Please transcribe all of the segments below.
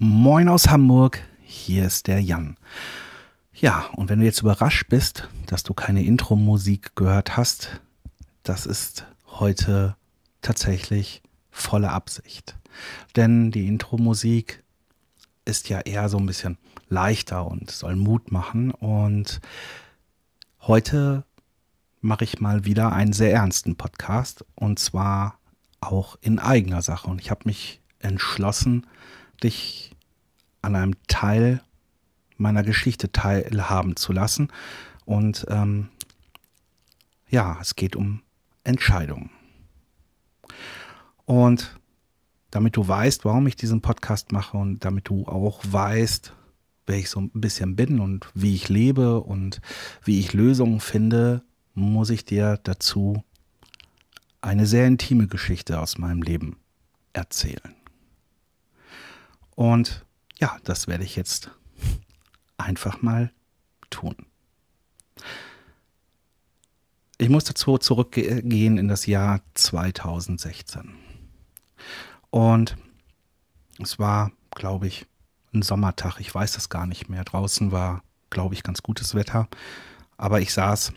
Moin aus Hamburg, hier ist der Jan. Ja, und wenn du jetzt überrascht bist, dass du keine Intro-Musik gehört hast, das ist heute tatsächlich volle Absicht. Denn die Intro-Musik ist ja eher so ein bisschen leichter und soll Mut machen. Und heute mache ich mal wieder einen sehr ernsten Podcast und zwar auch in eigener Sache. Und ich habe mich entschlossen, dich an einem Teil meiner Geschichte teilhaben zu lassen. Und ähm, ja, es geht um Entscheidungen. Und damit du weißt, warum ich diesen Podcast mache und damit du auch weißt, wer ich so ein bisschen bin und wie ich lebe und wie ich Lösungen finde, muss ich dir dazu eine sehr intime Geschichte aus meinem Leben erzählen. Und ja, das werde ich jetzt einfach mal tun. Ich muss dazu zurückgehen in das Jahr 2016. Und es war, glaube ich, ein Sommertag. Ich weiß das gar nicht mehr. Draußen war, glaube ich, ganz gutes Wetter. Aber ich saß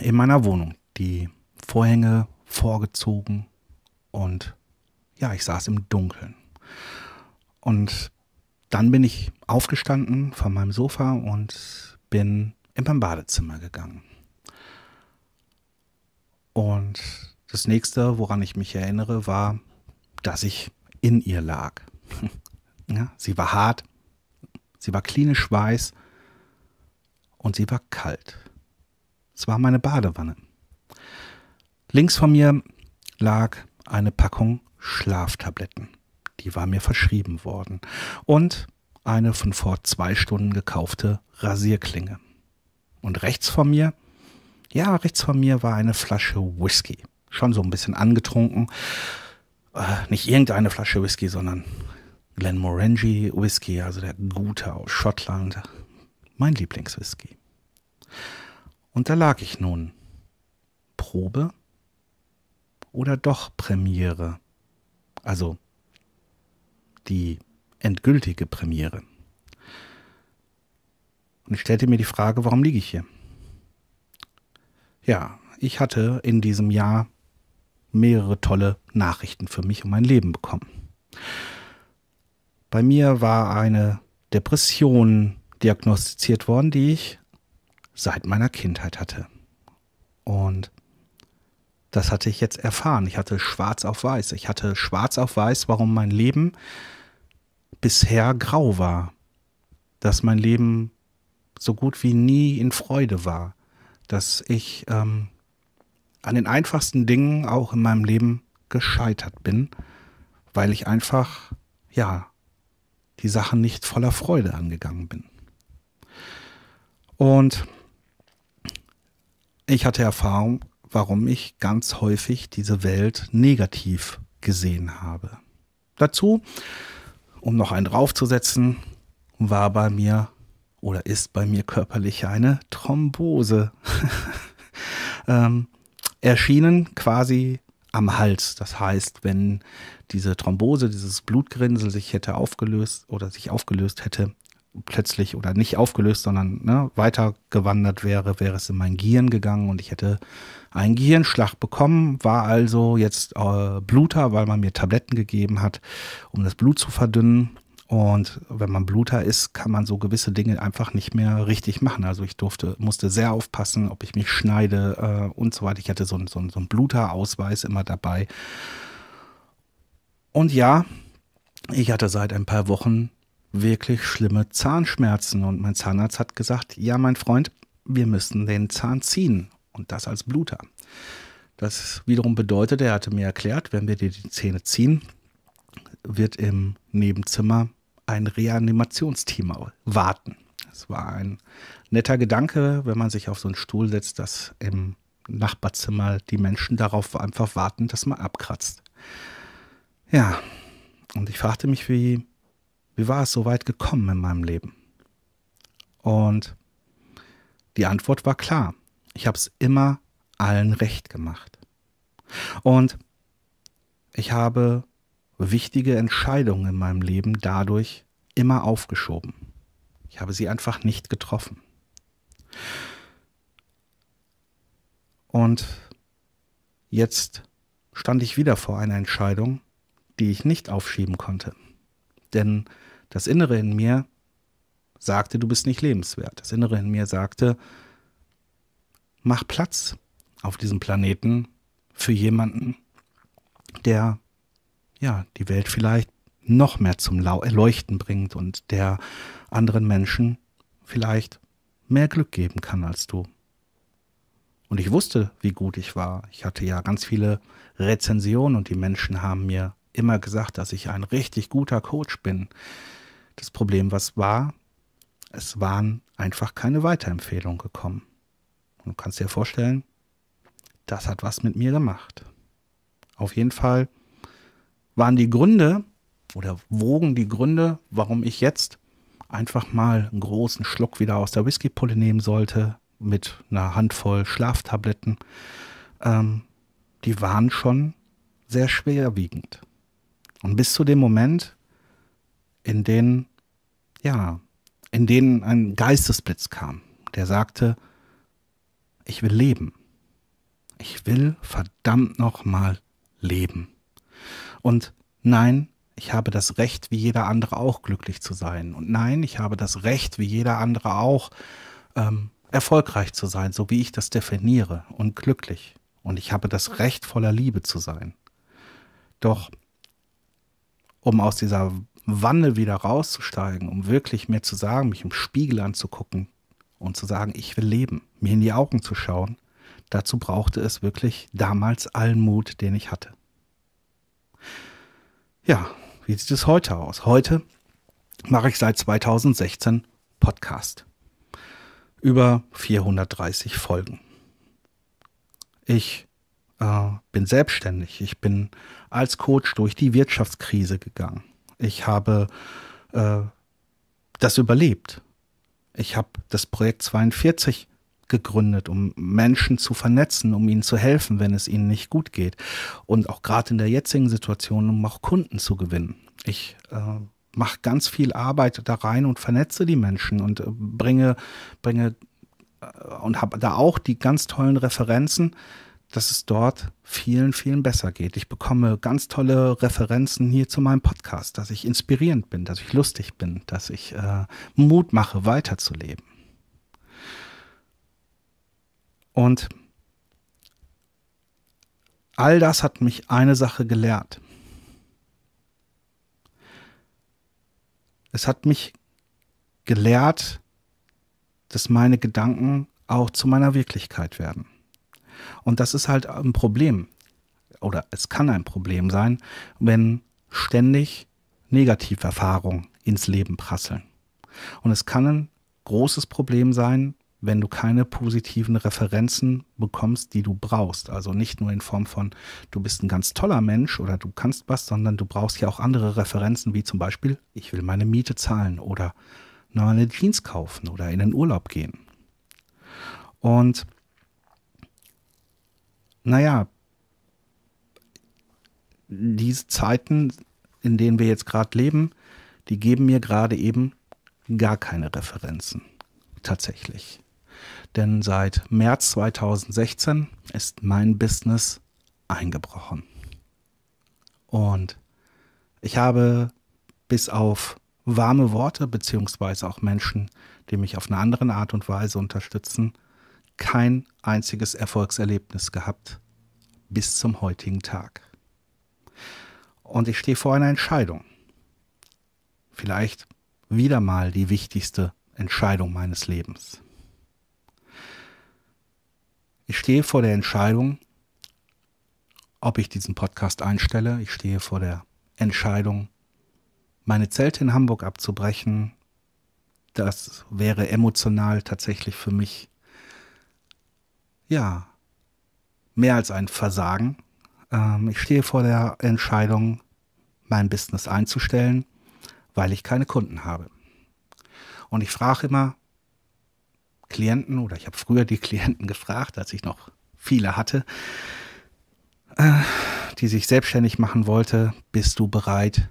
in meiner Wohnung, die Vorhänge vorgezogen und ja, ich saß im Dunkeln. Und dann bin ich aufgestanden von meinem Sofa und bin in mein Badezimmer gegangen. Und das nächste, woran ich mich erinnere, war, dass ich in ihr lag. ja, sie war hart, sie war klinisch weiß und sie war kalt. Es war meine Badewanne. Links von mir lag eine Packung Schlaftabletten die war mir verschrieben worden. Und eine von vor zwei Stunden gekaufte Rasierklinge. Und rechts von mir, ja, rechts von mir war eine Flasche Whisky. Schon so ein bisschen angetrunken. Äh, nicht irgendeine Flasche Whisky, sondern Glenmorangie Whisky, also der gute aus Schottland. Mein Lieblingswhisky. Und da lag ich nun. Probe oder doch Premiere? Also die endgültige Premiere. Und ich stellte mir die Frage, warum liege ich hier? Ja, ich hatte in diesem Jahr mehrere tolle Nachrichten für mich und mein Leben bekommen. Bei mir war eine Depression diagnostiziert worden, die ich seit meiner Kindheit hatte. Und das hatte ich jetzt erfahren. Ich hatte schwarz auf weiß. Ich hatte schwarz auf weiß, warum mein Leben bisher grau war, dass mein Leben so gut wie nie in Freude war, dass ich ähm, an den einfachsten Dingen auch in meinem Leben gescheitert bin, weil ich einfach, ja, die Sachen nicht voller Freude angegangen bin. Und ich hatte Erfahrung, warum ich ganz häufig diese Welt negativ gesehen habe. Dazu um noch einen draufzusetzen, war bei mir oder ist bei mir körperlich eine Thrombose ähm, erschienen, quasi am Hals. Das heißt, wenn diese Thrombose, dieses Blutgrinsel sich hätte aufgelöst oder sich aufgelöst hätte, plötzlich oder nicht aufgelöst, sondern ne, weitergewandert wäre, wäre es in mein Gehirn gegangen und ich hätte einen Gehirnschlag bekommen, war also jetzt äh, Bluter, weil man mir Tabletten gegeben hat, um das Blut zu verdünnen. Und wenn man Bluter ist, kann man so gewisse Dinge einfach nicht mehr richtig machen. Also ich durfte, musste sehr aufpassen, ob ich mich schneide äh, und so weiter. Ich hatte so, so, so einen Bluterausweis immer dabei. Und ja, ich hatte seit ein paar Wochen wirklich schlimme Zahnschmerzen und mein Zahnarzt hat gesagt, ja mein Freund, wir müssen den Zahn ziehen und das als Bluter. Das wiederum bedeutet, er hatte mir erklärt, wenn wir dir die Zähne ziehen, wird im Nebenzimmer ein Reanimationsteam warten. Es war ein netter Gedanke, wenn man sich auf so einen Stuhl setzt, dass im Nachbarzimmer die Menschen darauf einfach warten, dass man abkratzt. Ja, und ich fragte mich, wie wie war es so weit gekommen in meinem Leben? Und die Antwort war klar. Ich habe es immer allen recht gemacht. Und ich habe wichtige Entscheidungen in meinem Leben dadurch immer aufgeschoben. Ich habe sie einfach nicht getroffen. Und jetzt stand ich wieder vor einer Entscheidung, die ich nicht aufschieben konnte. Denn das Innere in mir sagte, du bist nicht lebenswert. Das Innere in mir sagte, mach Platz auf diesem Planeten für jemanden, der ja die Welt vielleicht noch mehr zum Leuchten bringt und der anderen Menschen vielleicht mehr Glück geben kann als du. Und ich wusste, wie gut ich war. Ich hatte ja ganz viele Rezensionen und die Menschen haben mir immer gesagt, dass ich ein richtig guter Coach bin. Das Problem, was war, es waren einfach keine Weiterempfehlungen gekommen. Und du kannst dir vorstellen, das hat was mit mir gemacht. Auf jeden Fall waren die Gründe oder wogen die Gründe, warum ich jetzt einfach mal einen großen Schluck wieder aus der Whiskypulle nehmen sollte mit einer Handvoll Schlaftabletten, ähm, die waren schon sehr schwerwiegend. Und bis zu dem Moment, in dem, ja, in dem ein Geistesblitz kam, der sagte, ich will leben. Ich will verdammt nochmal leben. Und nein, ich habe das Recht, wie jeder andere auch glücklich zu sein. Und nein, ich habe das Recht, wie jeder andere auch ähm, erfolgreich zu sein, so wie ich das definiere, und glücklich. Und ich habe das Recht, voller Liebe zu sein. Doch um aus dieser Wanne wieder rauszusteigen, um wirklich mir zu sagen, mich im Spiegel anzugucken und zu sagen, ich will leben, mir in die Augen zu schauen, dazu brauchte es wirklich damals allen Mut, den ich hatte. Ja, wie sieht es heute aus? Heute mache ich seit 2016 Podcast. Über 430 Folgen. Ich äh, bin selbstständig. Ich bin als Coach durch die Wirtschaftskrise gegangen. Ich habe äh, das überlebt. Ich habe das Projekt 42 gegründet, um Menschen zu vernetzen, um ihnen zu helfen, wenn es ihnen nicht gut geht. Und auch gerade in der jetzigen Situation, um auch Kunden zu gewinnen. Ich äh, mache ganz viel Arbeit da rein und vernetze die Menschen und äh, bringe, bringe äh, und habe da auch die ganz tollen Referenzen, dass es dort vielen, vielen besser geht. Ich bekomme ganz tolle Referenzen hier zu meinem Podcast, dass ich inspirierend bin, dass ich lustig bin, dass ich äh, Mut mache, weiterzuleben. Und all das hat mich eine Sache gelehrt. Es hat mich gelehrt, dass meine Gedanken auch zu meiner Wirklichkeit werden. Und das ist halt ein Problem. Oder es kann ein Problem sein, wenn ständig Negativerfahrungen ins Leben prasseln. Und es kann ein großes Problem sein, wenn du keine positiven Referenzen bekommst, die du brauchst. Also nicht nur in Form von, du bist ein ganz toller Mensch oder du kannst was, sondern du brauchst ja auch andere Referenzen, wie zum Beispiel, ich will meine Miete zahlen oder neue Jeans kaufen oder in den Urlaub gehen. Und naja, diese Zeiten, in denen wir jetzt gerade leben, die geben mir gerade eben gar keine Referenzen. Tatsächlich. Denn seit März 2016 ist mein Business eingebrochen. Und ich habe bis auf warme Worte, beziehungsweise auch Menschen, die mich auf eine andere Art und Weise unterstützen, kein einziges Erfolgserlebnis gehabt bis zum heutigen Tag. Und ich stehe vor einer Entscheidung. Vielleicht wieder mal die wichtigste Entscheidung meines Lebens. Ich stehe vor der Entscheidung, ob ich diesen Podcast einstelle. Ich stehe vor der Entscheidung, meine Zelte in Hamburg abzubrechen. Das wäre emotional tatsächlich für mich ja, mehr als ein Versagen. Ähm, ich stehe vor der Entscheidung, mein Business einzustellen, weil ich keine Kunden habe. Und ich frage immer Klienten, oder ich habe früher die Klienten gefragt, als ich noch viele hatte, äh, die sich selbstständig machen wollte, bist du bereit,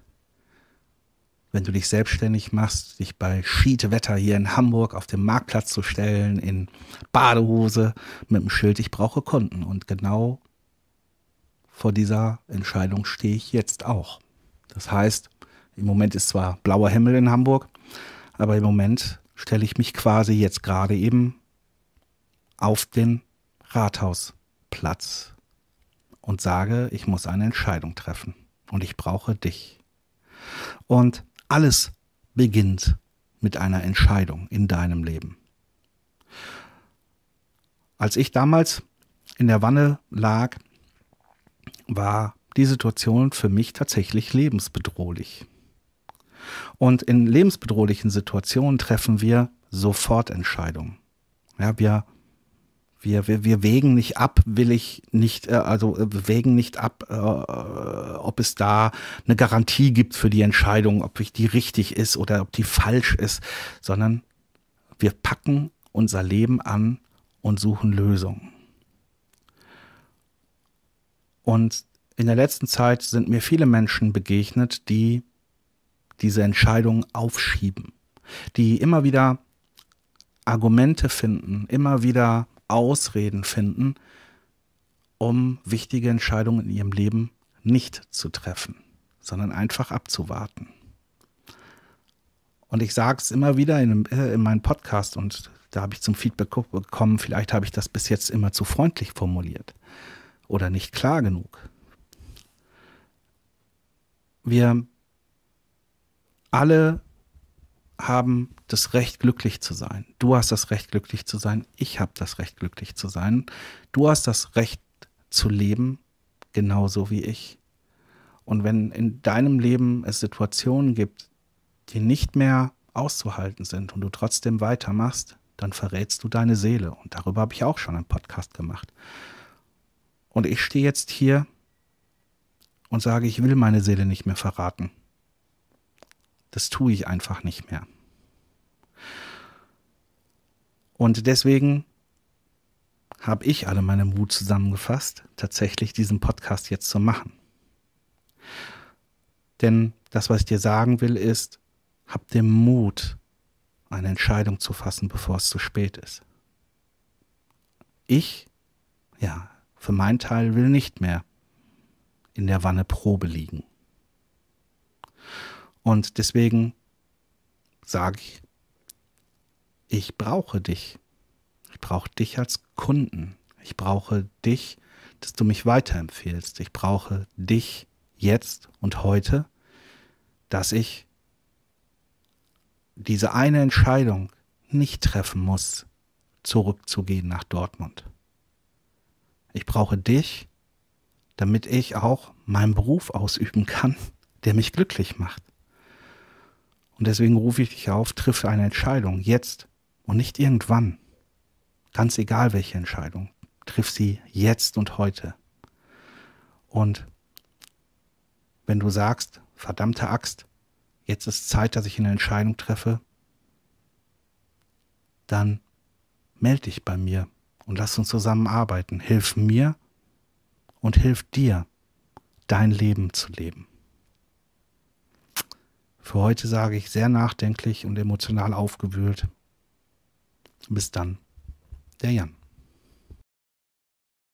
wenn du dich selbstständig machst, dich bei Schiedwetter hier in Hamburg auf dem Marktplatz zu stellen, in Badehose mit dem Schild, ich brauche Kunden. Und genau vor dieser Entscheidung stehe ich jetzt auch. Das heißt, im Moment ist zwar blauer Himmel in Hamburg, aber im Moment stelle ich mich quasi jetzt gerade eben auf den Rathausplatz und sage, ich muss eine Entscheidung treffen und ich brauche dich. Und alles beginnt mit einer Entscheidung in deinem Leben. Als ich damals in der Wanne lag, war die Situation für mich tatsächlich lebensbedrohlich. Und in lebensbedrohlichen Situationen treffen wir sofort Entscheidungen. Ja, wir wir, wir, wir wägen nicht ab, will ich nicht, äh, also äh, wägen nicht ab, äh, ob es da eine Garantie gibt für die Entscheidung, ob ich die richtig ist oder ob die falsch ist, sondern wir packen unser Leben an und suchen Lösungen. Und in der letzten Zeit sind mir viele Menschen begegnet, die diese Entscheidungen aufschieben, die immer wieder Argumente finden, immer wieder Ausreden finden, um wichtige Entscheidungen in ihrem Leben nicht zu treffen, sondern einfach abzuwarten. Und ich sage es immer wieder in, äh, in meinem Podcast und da habe ich zum Feedback bekommen, vielleicht habe ich das bis jetzt immer zu freundlich formuliert oder nicht klar genug. Wir alle haben das Recht, glücklich zu sein. Du hast das Recht, glücklich zu sein. Ich habe das Recht, glücklich zu sein. Du hast das Recht zu leben, genauso wie ich. Und wenn in deinem Leben es Situationen gibt, die nicht mehr auszuhalten sind und du trotzdem weitermachst, dann verrätst du deine Seele. Und darüber habe ich auch schon einen Podcast gemacht. Und ich stehe jetzt hier und sage, ich will meine Seele nicht mehr verraten. Das tue ich einfach nicht mehr. Und deswegen habe ich alle meine Mut zusammengefasst, tatsächlich diesen Podcast jetzt zu machen. Denn das, was ich dir sagen will, ist, hab den Mut, eine Entscheidung zu fassen, bevor es zu spät ist. Ich, ja, für meinen Teil will nicht mehr in der Wanne Probe liegen. Und deswegen sage ich, ich brauche dich. Ich brauche dich als Kunden. Ich brauche dich, dass du mich weiterempfehlst. Ich brauche dich jetzt und heute, dass ich diese eine Entscheidung nicht treffen muss, zurückzugehen nach Dortmund. Ich brauche dich, damit ich auch meinen Beruf ausüben kann, der mich glücklich macht. Und deswegen rufe ich dich auf, triff eine Entscheidung jetzt und nicht irgendwann. Ganz egal welche Entscheidung, triff sie jetzt und heute. Und wenn du sagst, verdammte Axt, jetzt ist Zeit, dass ich eine Entscheidung treffe, dann melde dich bei mir und lass uns zusammen arbeiten. Hilf mir und hilf dir, dein Leben zu leben. Für heute sage ich sehr nachdenklich und emotional aufgewühlt. Bis dann, der Jan.